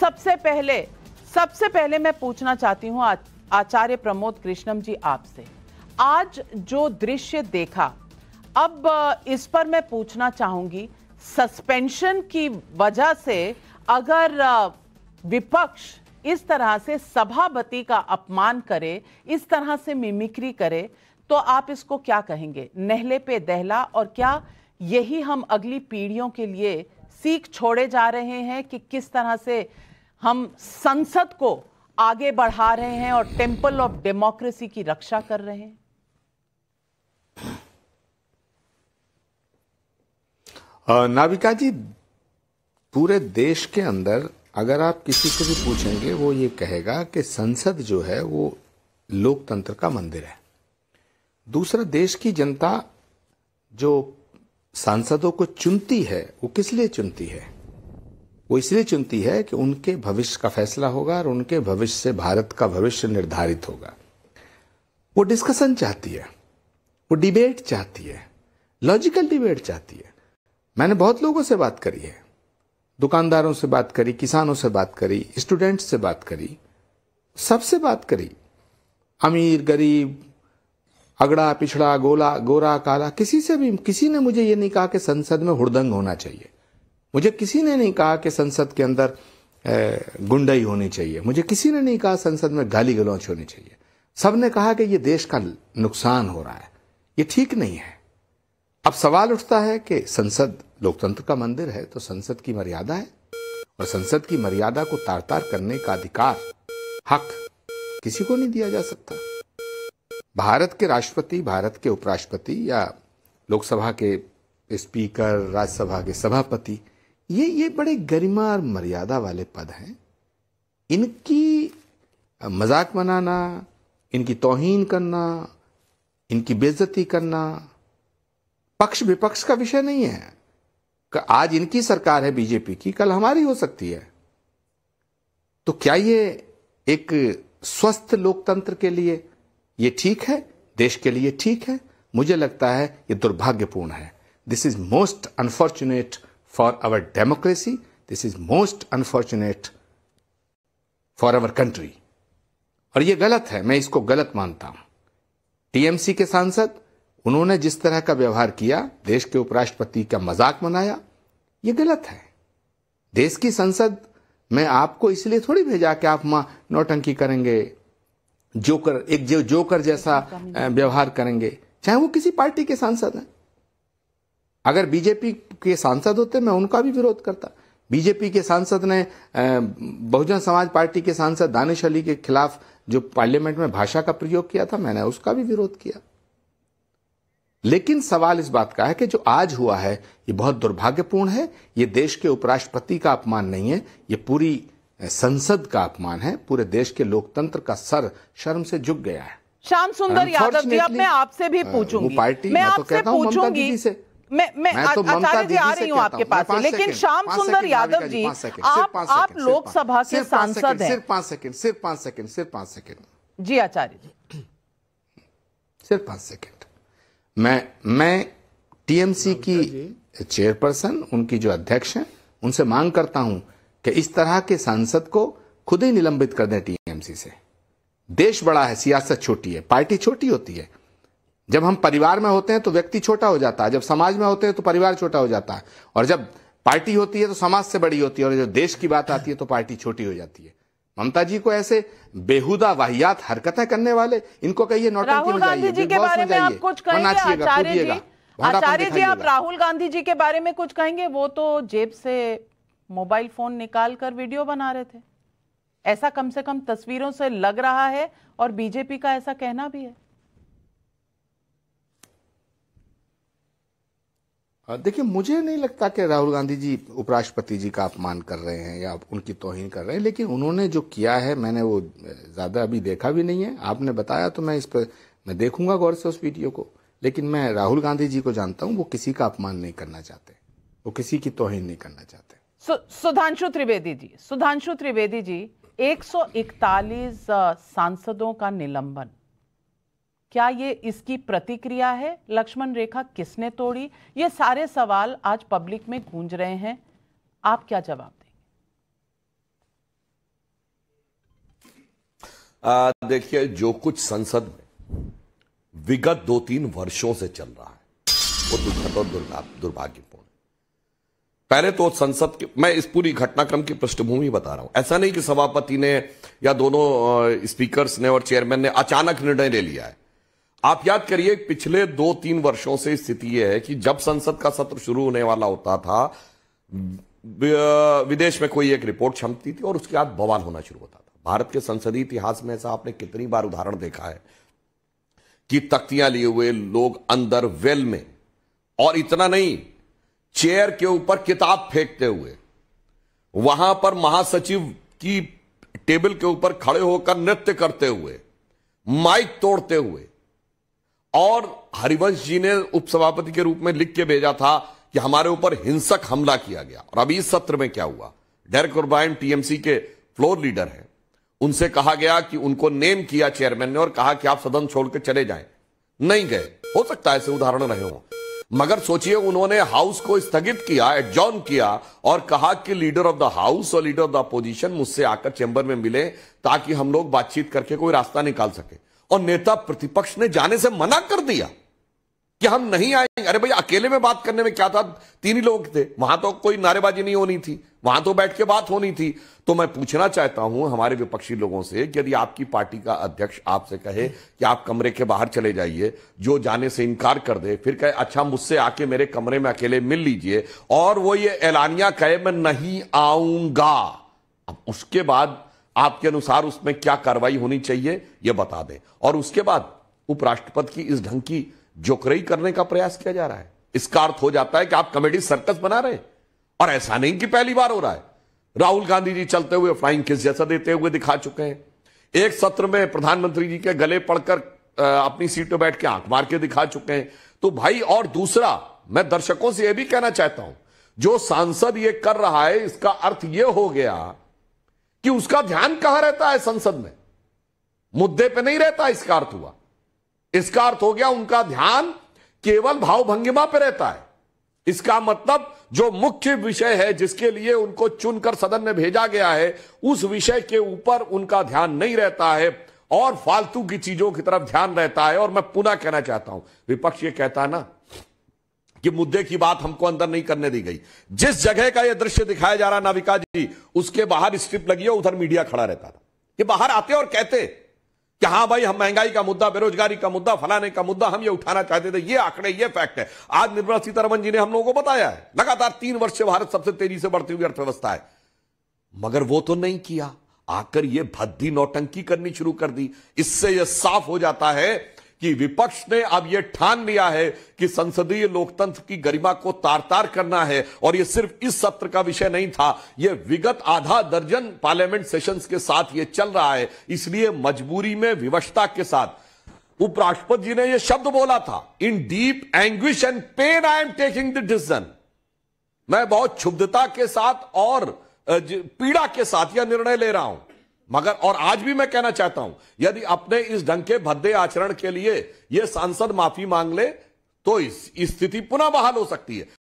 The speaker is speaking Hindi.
सबसे पहले सबसे पहले मैं पूछना चाहती हूँ आचार्य प्रमोद कृष्णम जी आपसे आज जो दृश्य देखा अब इस पर मैं पूछना चाहूंगी सस्पेंशन की वजह से अगर विपक्ष इस तरह से सभापति का अपमान करे इस तरह से मिमिक्री करे तो आप इसको क्या कहेंगे नहले पे दहला और क्या यही हम अगली पीढ़ियों के लिए सीख छोड़े जा रहे हैं कि किस तरह से हम संसद को आगे बढ़ा रहे हैं और टेम्पल ऑफ डेमोक्रेसी की रक्षा कर रहे हैं नाविका जी पूरे देश के अंदर अगर आप किसी को भी पूछेंगे वो ये कहेगा कि संसद जो है वो लोकतंत्र का मंदिर है दूसरा देश की जनता जो सांसदों को चुनती है वो किस लिए चुनती है वो इसलिए चुनती है कि उनके भविष्य का फैसला होगा और उनके भविष्य से भारत का भविष्य निर्धारित होगा वो डिस्कशन चाहती है वो डिबेट चाहती है लॉजिकल डिबेट चाहती है मैंने बहुत लोगों से बात करी है दुकानदारों से बात करी किसानों से बात करी स्टूडेंट्स से बात करी सबसे बात करी अमीर गरीब अगड़ा पिछड़ा गोला गोरा काला किसी से भी किसी ने मुझे ये नहीं कहा कि संसद में हुड़दंग होना चाहिए मुझे किसी ने नहीं कहा कि संसद के अंदर गुंडई होनी चाहिए मुझे किसी ने नहीं कहा संसद में गाली गलौच होनी चाहिए सब ने कहा कि ये देश का नुकसान हो रहा है ये ठीक नहीं है अब सवाल उठता है कि संसद लोकतंत्र का मंदिर है तो संसद की मर्यादा है और संसद की मर्यादा को तार तार करने का अधिकार हक किसी को नहीं दिया जा सकता भारत के राष्ट्रपति भारत के उपराष्ट्रपति या लोकसभा के स्पीकर राज्यसभा के सभापति ये ये बड़े गरिमा और मर्यादा वाले पद हैं इनकी मजाक मनाना इनकी तोहीन करना इनकी बेजती करना पक्ष विपक्ष का विषय नहीं है आज इनकी सरकार है बीजेपी की कल हमारी हो सकती है तो क्या ये एक स्वस्थ लोकतंत्र के लिए ये ठीक है देश के लिए ठीक है मुझे लगता है ये दुर्भाग्यपूर्ण है this is most unfortunate for our democracy this is most unfortunate for our country और ये गलत है मैं इसको गलत मानता हूं टीएमसी के सांसद उन्होंने जिस तरह का व्यवहार किया देश के उपराष्ट्रपति का मजाक मनाया ये गलत है देश की संसद में आपको इसलिए थोड़ी भेजा कि आप मां नौटंकी करेंगे जोकर एक जो जोकर जैसा व्यवहार करेंगे चाहे वो किसी पार्टी के सांसद हैं अगर बीजेपी के सांसद होते मैं उनका भी विरोध करता बीजेपी के सांसद ने बहुजन समाज पार्टी के सांसद दानिश अली के खिलाफ जो पार्लियामेंट में भाषा का प्रयोग किया था मैंने उसका भी विरोध किया लेकिन सवाल इस बात का है कि जो आज हुआ है ये बहुत दुर्भाग्यपूर्ण है ये देश के उपराष्ट्रपति का अपमान नहीं है ये पूरी संसद का अपमान है पूरे देश के लोकतंत्र का सर शर्म से झुक गया है श्याम सुंदर यादव जी अब मैं आपसे भी पूछूंगी पार्टी मैं, मैं तो कहता हूँ ममता दीदी से मैं मैं तो आचार्य जी आ रही हूँ आपके पास लेकिन श्याम सुंदर यादव जी आप आप लोकसभा के सांसद हैं सिर्फ पांच सेकंड सिर्फ पांच सेकंड सिर्फ पांच सेकंड जी आचार्य जी सिर्फ पांच सेकंड मैं मैं टीएमसी की चेयरपर्सन उनकी जो अध्यक्ष हैं उनसे मांग करता हूं कि इस तरह के सांसद को खुद ही निलंबित कर दें टीएमसी से देश बड़ा है सियासत छोटी है पार्टी छोटी होती है जब हम परिवार में होते हैं तो व्यक्ति छोटा हो जाता है जब समाज में होते हैं तो परिवार छोटा हो जाता है और जब पार्टी होती है तो समाज से बड़ी होती है और जब देश की बात आती है तो पार्टी छोटी हो जाती है ममता जी को ऐसे बेहुदा वाहियात हरकतें करने वाले इनको कहिए नौटंकी में जाइए जी के बारे में आप कुछ कहेंगे तो आचार्य जी आप राहुल गांधी जी के बारे में कुछ कहेंगे वो तो जेब से मोबाइल फ़ोन निकाल कर वीडियो बना रहे थे ऐसा कम से कम तस्वीरों से लग रहा है और बीजेपी का ऐसा कहना भी है हाँ, देखिए मुझे नहीं लगता कि राहुल गांधी जी उपराष्ट्रपति जी का अपमान कर रहे हैं या उनकी तोहिन कर रहे हैं लेकिन उन्होंने जो किया है मैंने वो ज़्यादा अभी देखा भी नहीं है आपने बताया तो मैं इस पर मैं देखूंगा गौर से उस वीडियो को लेकिन मैं राहुल गांधी जी को जानता हूं वो किसी का अपमान नहीं करना चाहते वो किसी की तोहिन नहीं करना चाहते सुधांशु त्रिवेदी जी सुधांशु त्रिवेदी जी 141 सांसदों का निलंबन क्या ये इसकी प्रतिक्रिया है लक्ष्मण रेखा किसने तोड़ी ये सारे सवाल आज पब्लिक में गूंज रहे हैं आप क्या जवाब देंगे देखिए जो कुछ संसद में विगत दो तीन वर्षों से चल रहा है वो दुर्घटना दुर्भाग्यपूर्ण पहले तो संसद के मैं इस पूरी घटनाक्रम की पृष्ठभूमि बता रहा हूं ऐसा नहीं कि सभापति ने या दोनों स्पीकर्स ने और चेयरमैन ने अचानक निर्णय ले लिया है आप याद करिए पिछले दो तीन वर्षों से स्थिति यह है कि जब संसद का सत्र शुरू होने वाला होता था विदेश में कोई एक रिपोर्ट छमती थी और उसके बाद बवाल होना शुरू होता था भारत के संसदीय इतिहास में ऐसा आपने कितनी बार उदाहरण देखा है कि तख्तियां लिए हुए लोग अंदर वेल में और इतना नहीं चेयर के ऊपर किताब फेंकते हुए वहां पर महासचिव की टेबल के ऊपर खड़े होकर नृत्य करते हुए माइक तोड़ते हुए और हरिवंश जी ने उपसभापति के रूप में लिख के भेजा था कि हमारे ऊपर हिंसक हमला किया गया और अभी इस सत्र में क्या हुआ डेर उर्बाइन टीएमसी के फ्लोर लीडर हैं उनसे कहा गया कि उनको नेम किया चेयरमैन ने और कहा कि आप सदन छोड़कर चले जाएं नहीं गए हो सकता है ऐसे उदाहरण रहे हों मगर सोचिए उन्होंने हाउस को स्थगित किया एडजॉन किया और कहा कि लीडर ऑफ द हाउस और लीडर ऑफ द अपोजिशन मुझसे आकर चेंबर में मिले ताकि हम लोग बातचीत करके कोई रास्ता निकाल सके और नेता प्रतिपक्ष ने जाने से मना कर दिया कि हम नहीं आएंगे अरे भैया अकेले में बात करने में क्या था तीन ही लोग थे वहां तो कोई नारेबाजी नहीं होनी थी वहां तो बैठ के बात होनी थी तो मैं पूछना चाहता हूं हमारे विपक्षी लोगों से कि यदि आपकी पार्टी का अध्यक्ष आपसे कहे कि आप कमरे के बाहर चले जाइए जो जाने से इनकार कर दे फिर कहे अच्छा मुझसे आके मेरे कमरे में अकेले मिल लीजिए और वो ये ऐलानिया कहे मैं नहीं आऊंगा अब उसके बाद आपके अनुसार उसमें क्या कार्रवाई होनी चाहिए यह बता दें और उसके बाद उपराष्ट्रपति की इस ढंग की जोकरई करने का प्रयास किया जा रहा है इसका अर्थ हो जाता है कि आप कमेडी सर्कस बना रहे हैं और ऐसा नहीं कि पहली बार हो रहा है राहुल गांधी जी चलते हुए फ्लाइंग किस जैसा देते हुए दिखा चुके हैं एक सत्र में प्रधानमंत्री जी के गले पड़कर अपनी सीट पर बैठ के आंख मार के दिखा चुके हैं तो भाई और दूसरा मैं दर्शकों से यह भी कहना चाहता हूं जो सांसद ये कर रहा है इसका अर्थ यह हो गया कि उसका ध्यान कहां रहता है संसद में मुद्दे पे नहीं रहता इसका अर्थ हुआ इसका अर्थ हो गया उनका ध्यान केवल भाव भंगिमा पर रहता है इसका मतलब जो मुख्य विषय है जिसके लिए उनको चुनकर सदन में भेजा गया है उस विषय के ऊपर उनका ध्यान नहीं रहता है और फालतू की चीजों की तरफ ध्यान रहता है और मैं पुनः कहना चाहता हूं विपक्ष ये कहता है ना कि मुद्दे की बात हमको अंदर नहीं करने दी गई जिस जगह का यह दृश्य दिखाया जा रहा नाविका जी उसके बाहर स्ट्रिप लगी है उधर मीडिया खड़ा रहता था ये बाहर आते और कहते कि हाँ भाई हम महंगाई का मुद्दा बेरोजगारी का मुद्दा फलाने का मुद्दा हम ये उठाना चाहते थे ये आंकड़े ये फैक्ट है आज निर्मला सीतारमन जी ने हम लोगों को बताया है लगातार तीन वर्ष से भारत सबसे तेजी से बढ़ती हुई अर्थव्यवस्था है मगर वो तो नहीं किया आकर ये भद्दी नौटंकी करनी शुरू कर दी इससे यह साफ हो जाता है कि विपक्ष ने अब यह ठान लिया है कि संसदीय लोकतंत्र की गरिमा को तार तार करना है और यह सिर्फ इस सत्र का विषय नहीं था यह विगत आधा दर्जन पार्लियामेंट सेशंस के साथ यह चल रहा है इसलिए मजबूरी में विवशता के साथ उपराष्ट्रपति जी ने यह शब्द बोला था in deep anguish and pain I am taking the decision मैं बहुत क्षुब्धता के साथ और पीड़ा के साथ यह निर्णय ले रहा हूं मगर और आज भी मैं कहना चाहता हूं यदि अपने इस ढंग के भद्दे आचरण के लिए यह सांसद माफी मांग ले तो इस स्थिति पुनः बहाल हो सकती है